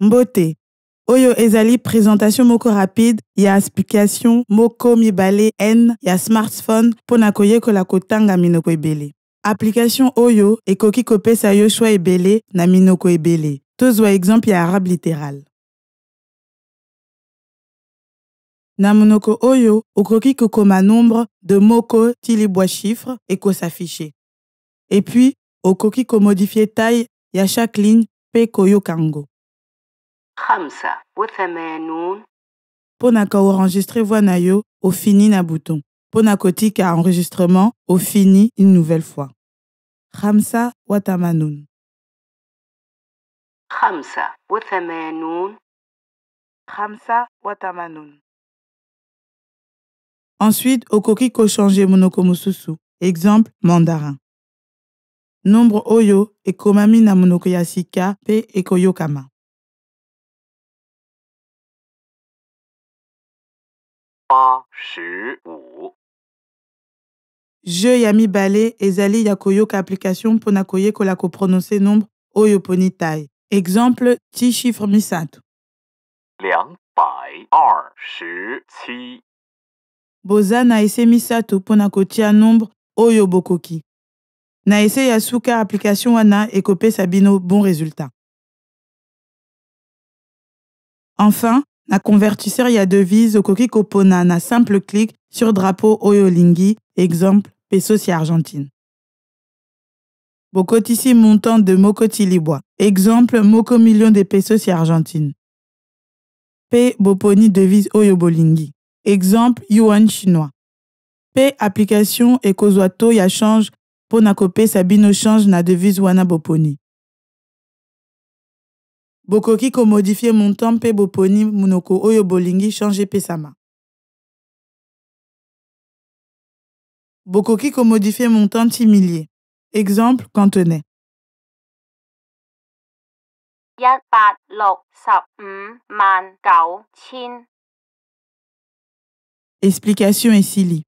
mbote oyo ezali présentation moko rapide ya explication moko il n ya smartphone que ko la kotanga minoko ebele application oyo ekoki sa yo shwa ebele na minoko ebele tozwa exemple ya arabe littéral na monoko oyo okoki kokoma nombre de moko tili, bois, chiffre Et puis okoki modifier taille ya chaque ligne pe koyo kango. Ponaka enregistré voix Nayo au fini bouton. Ponakoti à enregistrement au fini une nouvelle fois. Khamsa Watamanoun. Khamsa watamanoun. Khamsa Watamanoun. Ensuite, Okokiko changer Monokomususu. Exemple mandarin. Nombre Oyo et Komami na Monokoyasika pe Ekoyokama. Je y yami et ezali yakoyo ka application la ko prononcé nombre oyo ponitai. tai exemple ti chiffre misato boza na ese misato ponakotia tia nombre oyo bokoki na ese Yasuka application wana ekope sabino bon résultat enfin la convertisseur a devise au okokikopona na simple clic sur drapeau oyolingi exemple pesos argentine bokotisi montant de moko exemple moko million de pesos argentine P boponi devise oyobolingi exemple yuan chinois P application ekozwa y ya change pour na sabino change na devise wana boponi bokoki modifié montant pe boponi oyobolingi oyo bolingi change qui bokoki modifié montant temps timilier. exemple cantonais Explication ici.